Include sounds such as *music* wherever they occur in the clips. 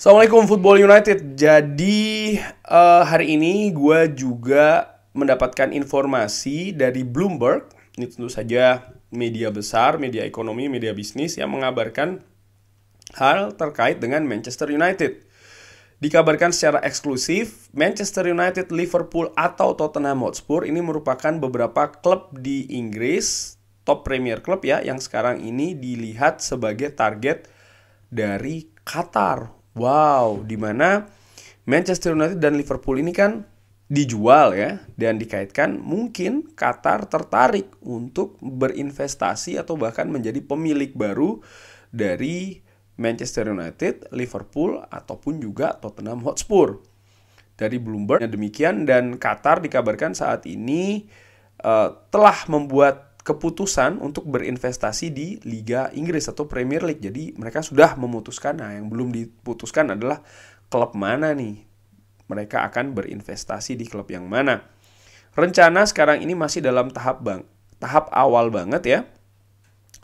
Assalamualaikum Football United. Jadi uh, hari ini gue juga mendapatkan informasi dari Bloomberg. Ini tentu saja media besar, media ekonomi, media bisnis yang mengabarkan hal terkait dengan Manchester United. Dikabarkan secara eksklusif, Manchester United, Liverpool, atau Tottenham Hotspur ini merupakan beberapa klub di Inggris, top Premier Club ya, yang sekarang ini dilihat sebagai target dari Qatar Wow, di mana Manchester United dan Liverpool ini kan dijual ya dan dikaitkan mungkin Qatar tertarik untuk berinvestasi atau bahkan menjadi pemilik baru dari Manchester United, Liverpool ataupun juga Tottenham Hotspur. Dari Bloomberg demikian dan Qatar dikabarkan saat ini uh, telah membuat keputusan untuk berinvestasi di Liga Inggris atau Premier League. Jadi mereka sudah memutuskan. Nah, yang belum diputuskan adalah klub mana nih mereka akan berinvestasi di klub yang mana. Rencana sekarang ini masih dalam tahap bang, tahap awal banget ya.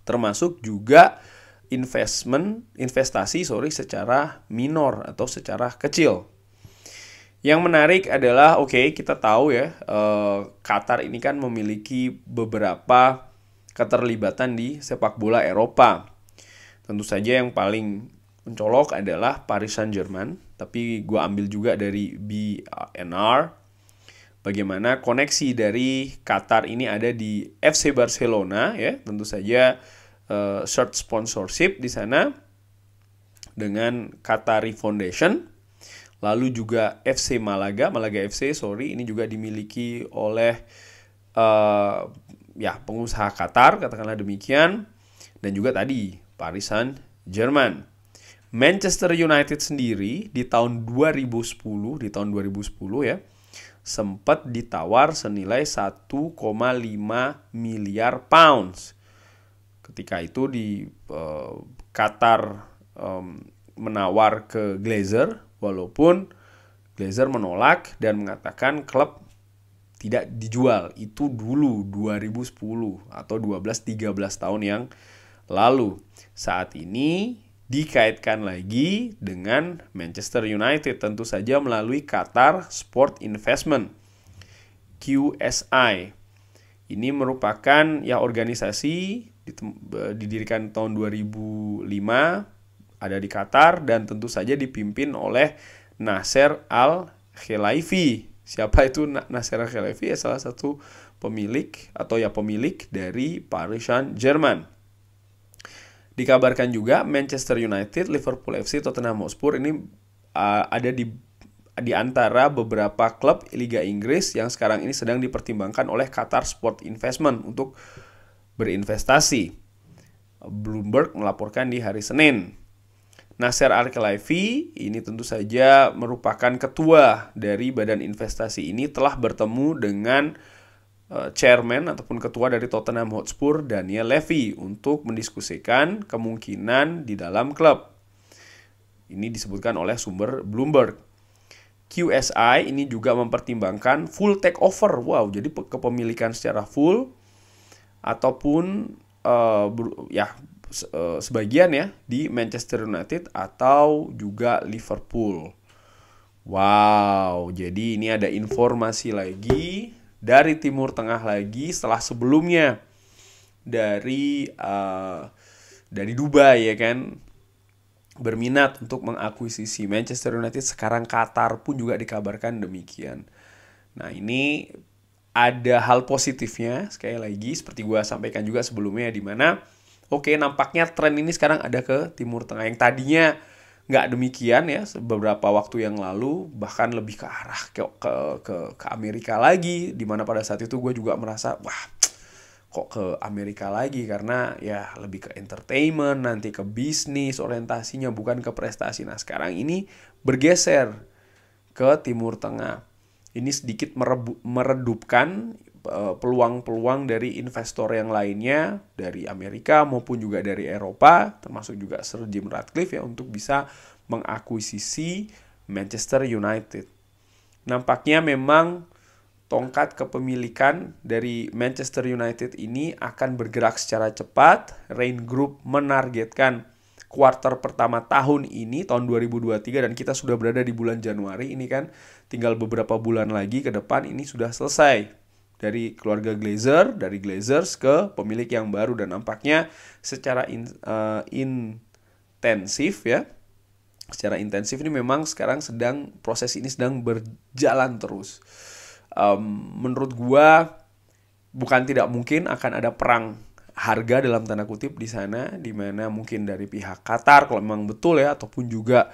Termasuk juga investment, investasi sorry secara minor atau secara kecil. Yang menarik adalah oke okay, kita tahu ya eh, Qatar ini kan memiliki beberapa keterlibatan di sepak bola Eropa. Tentu saja yang paling mencolok adalah Paris Saint-Germain, tapi gue ambil juga dari BNR. Bagaimana koneksi dari Qatar ini ada di FC Barcelona ya, tentu saja uh, eh, short sponsorship di sana dengan Qatar Foundation Lalu juga FC Malaga, Malaga FC, sorry, ini juga dimiliki oleh uh, ya pengusaha Qatar, katakanlah demikian. Dan juga tadi Paris Saint Germain. Manchester United sendiri di tahun 2010, di tahun 2010 ya, sempat ditawar senilai 1,5 miliar pounds. Ketika itu di uh, Qatar um, menawar ke Glazer Walaupun Glazer menolak dan mengatakan klub tidak dijual. Itu dulu 2010 atau 12-13 tahun yang lalu. Saat ini dikaitkan lagi dengan Manchester United tentu saja melalui Qatar Sport Investment QSI. Ini merupakan ya organisasi didirikan tahun 2005 ada di Qatar dan tentu saja dipimpin oleh Nasser Al-Khelaifi. Siapa itu Nasser Al-Khelaifi? Ya salah satu pemilik atau ya pemilik dari Paris Saint-Germain. Dikabarkan juga Manchester United, Liverpool FC, Tottenham Hotspur ini uh, ada di di antara beberapa klub Liga Inggris yang sekarang ini sedang dipertimbangkan oleh Qatar Sport Investment untuk berinvestasi. Bloomberg melaporkan di hari Senin. Nasir Al-Khelaifi ini tentu saja merupakan ketua dari badan investasi ini telah bertemu dengan uh, chairman ataupun ketua dari Tottenham Hotspur Daniel Levy untuk mendiskusikan kemungkinan di dalam klub. Ini disebutkan oleh sumber Bloomberg. QSI ini juga mempertimbangkan full takeover. Wow, jadi kepemilikan secara full ataupun uh, ya Eh, sebagian ya di Manchester United atau juga Liverpool. Wow, jadi ini ada informasi lagi dari Timur Tengah lagi setelah sebelumnya dari uh, dari Dubai ya kan berminat untuk mengakuisisi Manchester United sekarang Qatar pun juga dikabarkan demikian. Nah, ini ada hal positifnya sekali lagi seperti gue sampaikan juga sebelumnya di mana Oke, nampaknya tren ini sekarang ada ke Timur Tengah yang tadinya nggak demikian ya beberapa waktu yang lalu bahkan lebih ke arah ke ke ke, ke Amerika lagi dimana pada saat itu gue juga merasa wah kok ke Amerika lagi karena ya lebih ke entertainment nanti ke bisnis orientasinya bukan ke prestasi nah sekarang ini bergeser ke Timur Tengah ini sedikit meredupkan Eh, peluang-peluang dari investor yang lainnya dari Amerika maupun juga dari Eropa termasuk juga Sir Jim Ratcliffe ya untuk bisa mengakuisisi Manchester United. Nampaknya memang tongkat kepemilikan dari Manchester United ini akan bergerak secara cepat. Rain Group menargetkan kuartal pertama tahun ini tahun 2023 dan kita sudah berada di bulan Januari ini kan tinggal beberapa bulan lagi ke depan ini sudah selesai dari keluarga Glazer, dari Glazers ke pemilik yang baru dan nampaknya secara in, uh, intensif ya. Secara intensif ini memang sekarang sedang proses ini sedang berjalan terus. Um, menurut gua bukan tidak mungkin akan ada perang harga dalam tanda kutip di sana di mana mungkin dari pihak Qatar kalau memang betul ya ataupun juga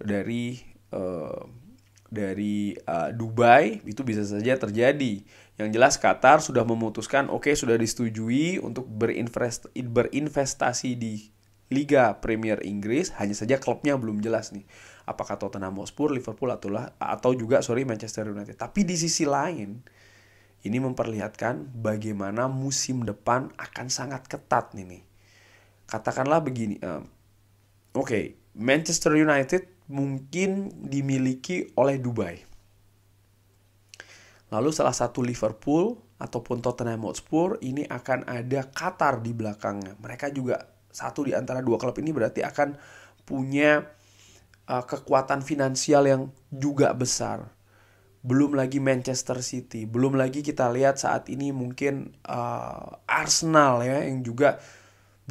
dari uh, dari uh, Dubai itu bisa saja terjadi yang jelas Qatar sudah memutuskan oke okay, sudah disetujui untuk berinvest berinvestasi di Liga Premier Inggris, hanya saja klubnya belum jelas nih. Apakah Tottenham Hotspur, Liverpool atau atau juga sorry Manchester United. Tapi di sisi lain, ini memperlihatkan bagaimana musim depan akan sangat ketat nih nih. Katakanlah begini, um, oke, okay, Manchester United mungkin dimiliki oleh Dubai Lalu salah satu Liverpool ataupun Tottenham Hotspur ini akan ada Qatar di belakangnya. Mereka juga satu di antara dua klub ini berarti akan punya uh, kekuatan finansial yang juga besar. Belum lagi Manchester City, belum lagi kita lihat saat ini mungkin uh, Arsenal ya yang juga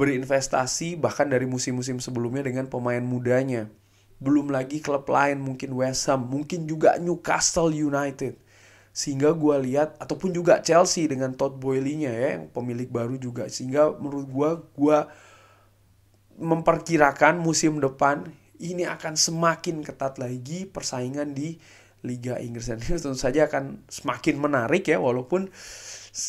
berinvestasi bahkan dari musim-musim sebelumnya dengan pemain mudanya. Belum lagi klub lain mungkin West Ham, mungkin juga Newcastle United sehingga gue lihat ataupun juga Chelsea dengan Todd boyle nya ya yang pemilik baru juga sehingga menurut gue gue memperkirakan musim depan ini akan semakin ketat lagi persaingan di Liga Inggris dan ini tentu saja akan semakin menarik ya walaupun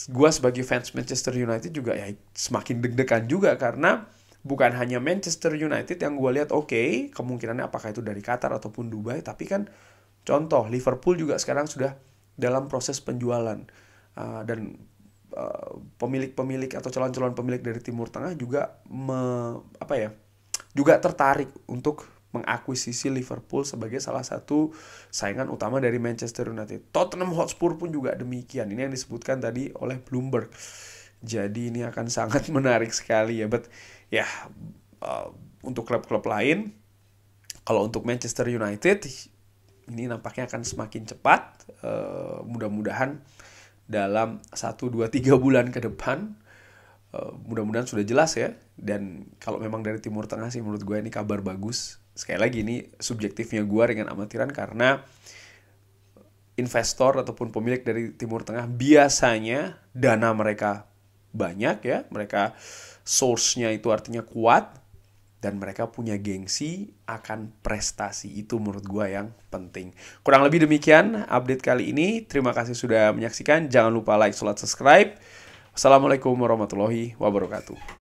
gue sebagai fans Manchester United juga ya semakin deg-degan juga karena bukan hanya Manchester United yang gue lihat oke okay, kemungkinannya apakah itu dari Qatar ataupun Dubai tapi kan contoh Liverpool juga sekarang sudah dalam proses penjualan uh, dan ah, pemilik-pemilik uh, atau calon-calon pemilik dari Timur Tengah juga me, apa ya juga tertarik untuk mengakuisisi Liverpool sebagai salah satu saingan utama dari Manchester United. Tottenham Hotspur pun juga demikian. Ini yang disebutkan tadi oleh Bloomberg. Jadi ini akan *laughs* sangat menarik sekali ya, but ya yeah, uh, untuk klub-klub lain kalau untuk Manchester United ini nampaknya akan semakin cepat uh, mudah-mudahan dalam 1 2 3 bulan ke depan uh, mudah-mudahan sudah jelas ya dan kalau memang dari timur tengah sih menurut gue ini kabar bagus sekali lagi ini subjektifnya gue dengan amatiran karena investor ataupun pemilik dari timur tengah biasanya dana mereka banyak ya mereka source-nya itu artinya kuat dan mereka punya gengsi akan prestasi itu menurut gua yang penting. Kurang lebih demikian update kali ini. Terima kasih sudah menyaksikan. Jangan lupa like, sholat, subscribe. Assalamualaikum warahmatullahi wabarakatuh.